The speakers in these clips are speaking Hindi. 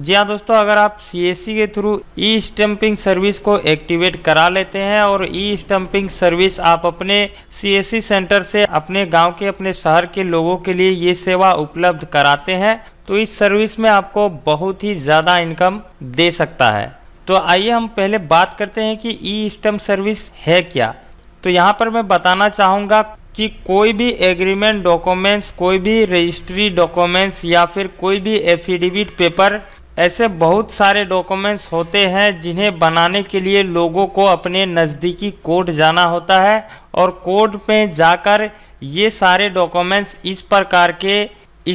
जी हाँ दोस्तों अगर आप सी के थ्रू ई स्टम्पिंग सर्विस को एक्टिवेट करा लेते हैं और ई स्टम्पिंग सर्विस आप अपने सी सेंटर से अपने गांव के अपने शहर के लोगों के लिए ये सेवा उपलब्ध कराते हैं तो इस सर्विस में आपको बहुत ही ज़्यादा इनकम दे सकता है तो आइए हम पहले बात करते हैं कि ई स्टम्प सर्विस है क्या तो यहाँ पर मैं बताना चाहूँगा कि कोई भी एग्रीमेंट डॉक्यूमेंट्स कोई भी रजिस्ट्री डॉक्यूमेंट्स या फिर कोई भी एफिडेविट पेपर ऐसे बहुत सारे डॉक्यूमेंट्स होते हैं जिन्हें बनाने के लिए लोगों को अपने नज़दीकी कोर्ट जाना होता है और कोर्ट में जाकर ये सारे डॉक्यूमेंट्स इस प्रकार के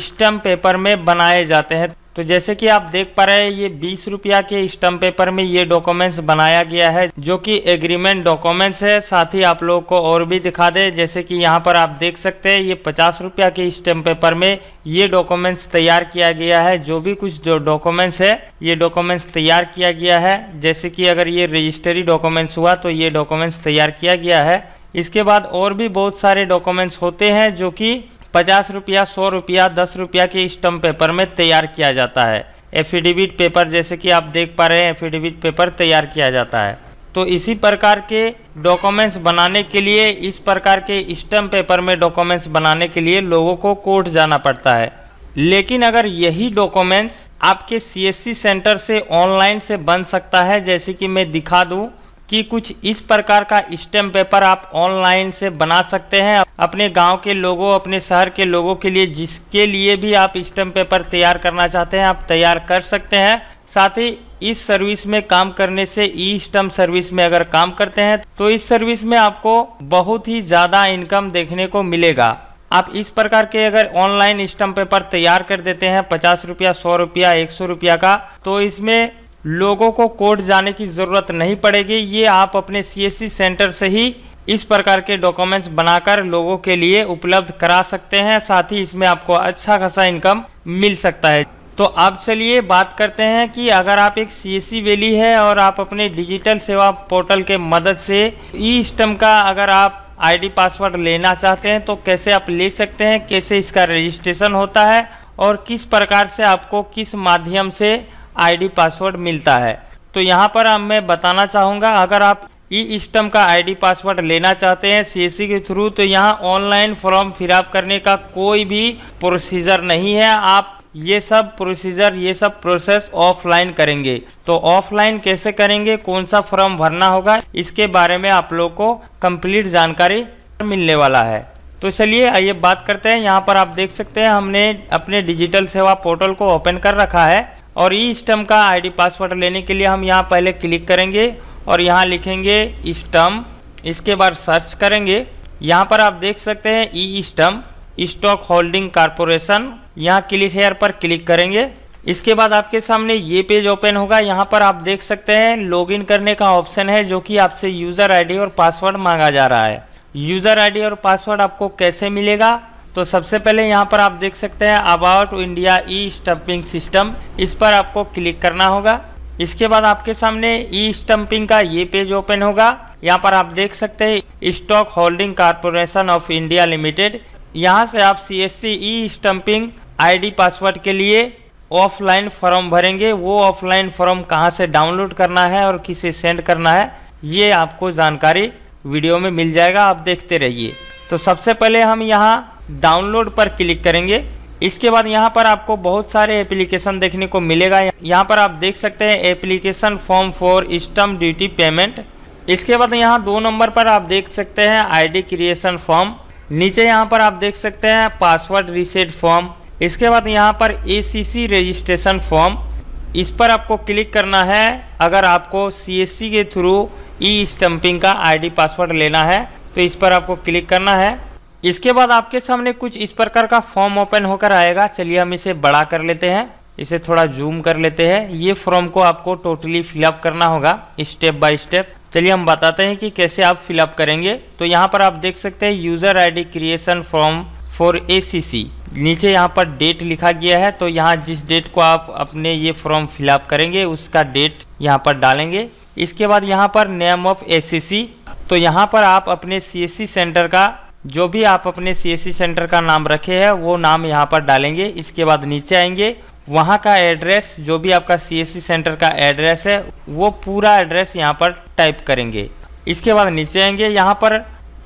स्टम्प पेपर में बनाए जाते हैं तो जैसे कि आप देख पा रहे हैं ये बीस रुपया के स्टम्प पेपर में ये डॉक्यूमेंट्स बनाया गया है जो कि एग्रीमेंट डॉक्यूमेंट्स है साथ ही आप लोगों को और भी दिखा दे जैसे कि यहाँ पर आप देख सकते हैं ये पचास रुपया के स्टम्प पेपर में ये डॉक्यूमेंट्स तैयार किया गया है जो भी कुछ जो डॉक्यूमेंट्स है ये डॉक्यूमेंट्स तैयार किया गया है जैसे कि अगर ये रजिस्ट्री डॉक्यूमेंट्स हुआ तो ये डॉक्यूमेंट्स तैयार किया गया है इसके बाद और भी बहुत सारे डॉक्यूमेंट्स होते हैं जो कि पचास रुपया सौ रुपया दस रुपया के स्टम्प पेपर में तैयार किया जाता है एफिडेविट पेपर जैसे कि आप देख पा रहे हैं एफिडेविट पेपर तैयार किया जाता है तो इसी प्रकार के डॉक्यूमेंट्स बनाने के लिए इस प्रकार के स्टम्प पेपर में डॉक्यूमेंट्स बनाने के लिए लोगों को कोर्ट जाना पड़ता है लेकिन अगर यही डॉक्यूमेंट्स आपके सीएससी सेंटर से ऑनलाइन से बन सकता है जैसे कि मैं दिखा दूं कि कुछ इस प्रकार का स्टैम्प पेपर आप ऑनलाइन से बना सकते हैं अपने गांव के लोगों अपने शहर के लोगों के लिए जिसके लिए भी आप स्टैम्प पेपर तैयार करना चाहते हैं आप तैयार कर सकते हैं साथ ही इस सर्विस में काम करने से ई स्टम सर्विस में अगर काम करते हैं तो इस सर्विस में आपको बहुत ही ज़्यादा इनकम देखने को मिलेगा आप इस प्रकार के अगर ऑनलाइन स्टम्प पेपर तैयार कर देते हैं पचास रुपया सौ रुपया एक सौ रुपया का तो इसमें लोगों को कोर्ट जाने की ज़रूरत नहीं पड़ेगी ये आप अपने सी सेंटर से ही इस प्रकार के डॉक्यूमेंट्स बनाकर लोगों के लिए उपलब्ध करा सकते हैं साथ ही इसमें आपको अच्छा खासा इनकम मिल सकता है तो अब चलिए बात करते हैं कि अगर आप एक सी एस वैली है और आप अपने डिजिटल सेवा पोर्टल के मदद से ई स्टम का अगर आप आईडी पासवर्ड लेना चाहते हैं तो कैसे आप ले सकते हैं कैसे इसका रजिस्ट्रेशन होता है और किस प्रकार से आपको किस माध्यम से आईडी पासवर्ड मिलता है तो यहाँ पर हम मैं बताना चाहूँगा अगर आप ई स्टम का आईडी पासवर्ड लेना चाहते हैं सीएससी e के थ्रू तो यहाँ ऑनलाइन फॉर्म फिलअप करने का कोई भी प्रोसीजर नहीं है आप ये सब प्रोसीजर ये सब प्रोसेस ऑफलाइन करेंगे तो ऑफलाइन कैसे करेंगे कौन सा फॉर्म भरना होगा इसके बारे में आप लोग को कंप्लीट जानकारी मिलने वाला है तो चलिए आइए बात करते हैं यहाँ पर आप देख सकते हैं हमने अपने डिजिटल सेवा पोर्टल को ओपन कर रखा है और ई स्टम का आईडी पासवर्ड लेने के लिए हम यहाँ पहले क्लिक करेंगे और यहाँ लिखेंगे स्टम इसके बाद सर्च करेंगे यहाँ पर आप देख सकते हैं e stamp stock holding corporation यहाँ क्लिक हेयर पर क्लिक करेंगे इसके बाद आपके सामने ये पेज ओपन होगा यहाँ पर आप देख सकते हैं लॉगिन करने का ऑप्शन है जो कि आपसे यूज़र आईडी और पासवर्ड मांगा जा रहा है यूज़र आईडी और पासवर्ड आपको कैसे मिलेगा तो सबसे पहले यहाँ पर आप देख सकते हैं about India e stamping system इस पर आपको क्लिक करना होगा इसके बाद आपके सामने ई स्टम्पिंग का ये पेज ओपन होगा यहाँ पर आप देख सकते हैं stock holding corporation of India limited यहाँ से आप C S C e stamping I password के लिए ऑफलाइन फॉर्म भरेंगे वो ऑफलाइन फॉर्म कहाँ से डाउनलोड करना है और किसे सेंड करना है ये आपको जानकारी वीडियो में मिल जाएगा आप देखते रहिए तो सबसे पहले हम यहाँ डाउनलोड पर क्लिक करेंगे इसके बाद यहाँ पर आपको बहुत सारे एप्लीकेशन देखने को मिलेगा यहाँ पर आप देख सकते हैं application form for stamp duty payment इसके बाद यहाँ दो नंबर पर आप देख सकते हैं आईडी क्रिएशन फॉर्म नीचे यहाँ पर आप देख सकते हैं पासवर्ड रिसेट फॉर्म इसके बाद यहाँ पर ए रजिस्ट्रेशन फॉर्म इस पर आपको क्लिक करना है अगर आपको सी के थ्रू ई स्टम्पिंग का आईडी पासवर्ड लेना है तो इस पर आपको क्लिक करना है इसके बाद आपके सामने कुछ इस प्रकार का फॉर्म ओपन होकर आएगा चलिए हम इसे बड़ा कर लेते हैं इसे थोड़ा जूम कर लेते हैं ये फॉर्म को आपको टोटली फिलअप करना होगा स्टेप बाय स्टेप चलिए हम बताते हैं कि कैसे आप फिलअप करेंगे तो यहाँ पर आप देख सकते हैं user ID creation form for a नीचे यहाँ पर डेट लिखा गया है तो यहाँ जिस डेट को आप अपने ये फॉर्म फिलअप करेंगे उसका डेट यहाँ पर डालेंगे इसके बाद यहाँ पर नेम ऑफ ए तो यहाँ पर आप अपने सी सेंटर का जो भी आप अपने सीएससी सेंटर का नाम रखे हैं वो नाम यहाँ पर डालेंगे इसके बाद नीचे आएंगे वहाँ का एड्रेस जो भी आपका सीएससी सेंटर का एड्रेस है वो पूरा एड्रेस यहाँ पर टाइप करेंगे इसके बाद नीचे आएंगे यहाँ पर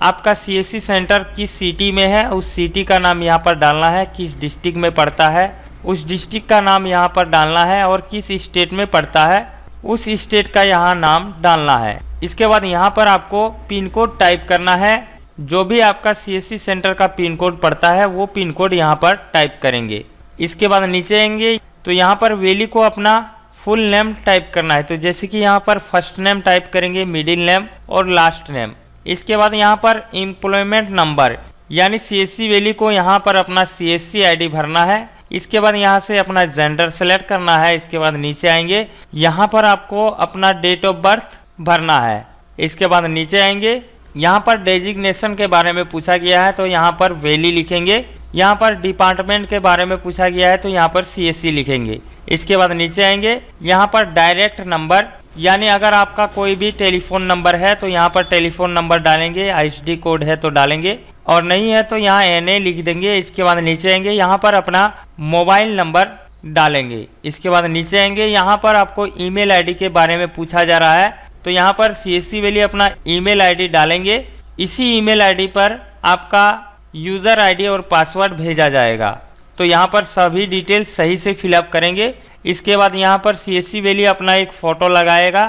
आपका सीएससी सेंटर किस सिटी में है उस सिटी का नाम यहाँ पर डालना है किस डिस्ट्रिक्ट में पड़ता है उस डिस्ट्रिक्ट का नाम यहाँ पर डालना है और किस स्टेट में पड़ता है उस स्टेट का यहाँ नाम डालना है इसके बाद यहाँ पर आपको पिन कोड टाइप करना है जो भी आपका सी सेंटर का पिन कोड पड़ता है वो पिन कोड यहाँ पर टाइप करेंगे इसके बाद नीचे आएंगे तो यहाँ पर वेली को अपना फुल नेम टाइप करना है तो जैसे कि यहाँ पर फर्स्ट नेम टाइप करेंगे मिडिल नेम और लास्ट नेम इसके बाद यहाँ पर एम्प्लॉयमेंट नंबर यानी सी एस सी वैली को यहाँ पर अपना सी एस सी आई डी भरना है इसके बाद यहाँ से अपना जेंडर सेलेक्ट करना है इसके बाद नीचे आएंगे यहाँ पर आपको अपना डेट ऑफ बर्थ भरना है इसके बाद नीचे आएंगे यहाँ पर डेजिग्नेशन के बारे में पूछा गया है तो यहाँ पर वैली लिखेंगे यहाँ पर डिपार्टमेंट के बारे में पूछा गया है तो यहाँ पर सी लिखेंगे इसके बाद नीचे आएंगे यहाँ पर डायरेक्ट नंबर यानी अगर आपका कोई भी टेलीफोन नंबर है तो यहाँ पर टेलीफोन नंबर डालेंगे आई कोड है तो डालेंगे और नहीं है तो यहाँ एन लिख देंगे इसके बाद नीचे आएंगे यहाँ पर अपना मोबाइल नंबर डालेंगे इसके बाद नीचे आएंगे यहाँ पर आपको ईमेल आईडी के बारे में पूछा जा रहा है तो यहाँ पर सी एस सी वैल्यू अपना ईमेल आईडी डालेंगे इसी ईमेल आईडी पर आपका यूज़र आईडी और पासवर्ड भेजा जाएगा तो यहाँ पर सभी डिटेल सही से फिलअप करेंगे इसके बाद यहाँ पर सी एस सी वैल्यू अपना एक फ़ोटो लगाएगा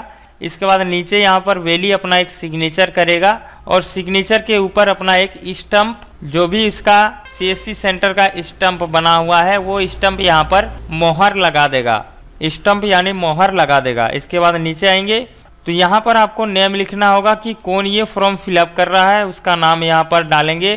इसके बाद नीचे यहाँ पर वैली अपना एक सिग्नेचर करेगा और सिग्नेचर के ऊपर अपना एक स्टम्प जो भी इसका सी सेंटर का स्टम्प बना हुआ है वो स्टम्प यहाँ पर मोहर लगा देगा स्टम्प यानी मोहर लगा देगा इसके बाद नीचे आएंगे तो यहाँ पर आपको नेम लिखना होगा कि कौन ये फॉर्म फिलअप कर रहा है उसका नाम यहाँ पर डालेंगे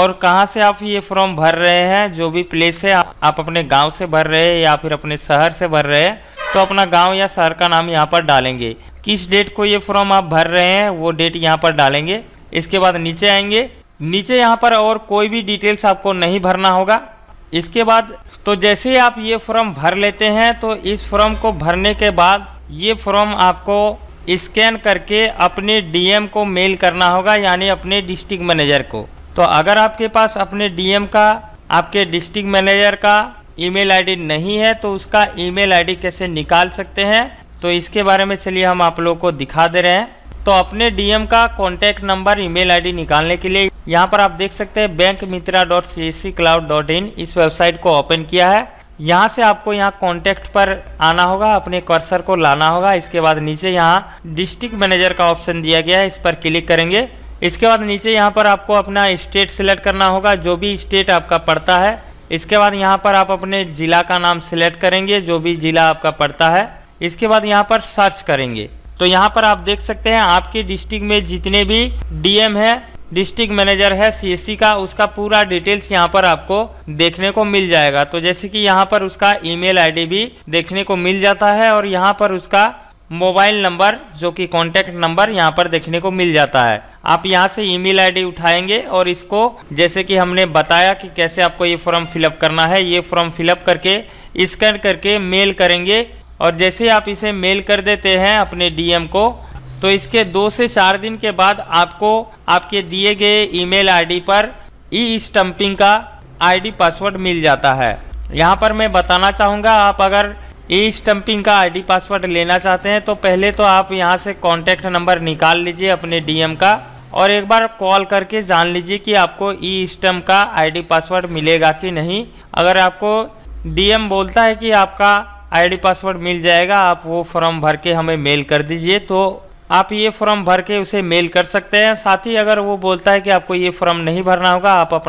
और कहाँ से आप ये फॉर्म भर रहे हैं जो भी प्लेस है आप अपने गांव से भर रहे हैं या फिर अपने शहर से भर रहे हैं तो अपना गांव या शहर का नाम यहाँ पर डालेंगे किस डेट को ये फॉर्म आप भर रहे हैं वो डेट यहाँ पर डालेंगे इसके बाद नीचे आएंगे नीचे यहाँ पर और कोई भी डिटेल्स आपको नहीं भरना होगा इसके बाद तो जैसे ही आप ये फॉर्म भर लेते हैं तो इस फॉर्म को भरने के बाद ये फॉर्म आपको स्कैन करके अपने डीएम को मेल करना होगा यानी अपने डिस्ट्रिक्ट मैनेजर को तो अगर आपके पास अपने डीएम का आपके डिस्ट्रिक्ट मैनेजर का ईमेल आईडी नहीं है तो उसका ईमेल आईडी कैसे निकाल सकते हैं तो इसके बारे में चलिए हम आप लोगों को दिखा दे रहे हैं तो अपने डीएम का कॉन्टैक्ट नंबर ईमेल आईडी निकालने के लिए यहाँ पर आप देख सकते हैं bank Mitra dot C C cloud dot in इस वेबसाइट को ओपन किया है यहाँ से आपको यहाँ कॉन्टैक्ट पर आना होगा अपने कर्सर को लाना होगा इसके बाद नीचे यहाँ डिस्ट्रिक्ट मैनेजर का ऑप्शन दिया गया है इस पर क्लिक करेंगे इसके बाद नीचे यहाँ पर आपको अपना स्टेट सिलेक्ट करना होगा जो भी स्टेट आपका पड़ता है इसके बाद यहाँ पर आप अपने ज़िला का नाम सिलेक्ट करेंगे जो भी ज़िला आपका पड़ता है इसके बाद यहाँ पर सर्च करेंगे तो यहाँ पर आप देख सकते हैं आपके डिस्ट्रिक्ट में जितने भी डीएम है डिस्ट्रिक्ट मैनेजर है सीएससी का उसका पूरा डिटेल्स यहाँ पर आपको देखने को मिल जाएगा तो जैसे कि यहाँ पर उसका ईमेल आईडी भी देखने को मिल जाता है और यहाँ पर उसका मोबाइल नंबर जो कि कॉन्टैक्ट नंबर यहाँ पर देखने को मिल जाता है आप यहाँ से ईमेल आईडी उठाएंगे और इसको जैसे कि हमने बताया कि कैसे आपको ये फॉर्म फिलअप करना है ये फॉर्म फिलअप करके स्कैन करके मेल करेंगे और जैसे आप इसे मेल कर देते हैं अपने डीएम को तो इसके दो से चार दिन के बाद आपको आपके दिए गए ईमेल आईडी पर ई स्टम्पिंग का आईडी पासवर्ड मिल जाता है यहाँ पर मैं बताना चाहूँगा आप अगर ई स्टम्पिंग का आईडी पासवर्ड लेना चाहते हैं तो पहले तो आप यहाँ से कॉन्टैक्ट नंबर निकाल लीजिए अपने डीएम का और एक बार कॉल करके जान लीजिए कि आपको ई स्टम्प का आईडी पासवर्ड मिलेगा कि नहीं अगर आपको डीएम बोलता है कि आपका आईडी पासवर्ड मिल जाएगा आप वो फॉर्म भर के हमें मेल कर दीजिए तो आप ये फॉर्म भर के उसे मेल कर सकते हैं साथ ही अगर वो बोलता है कि आपको ये फॉर्म नहीं भरना होगा आप अपना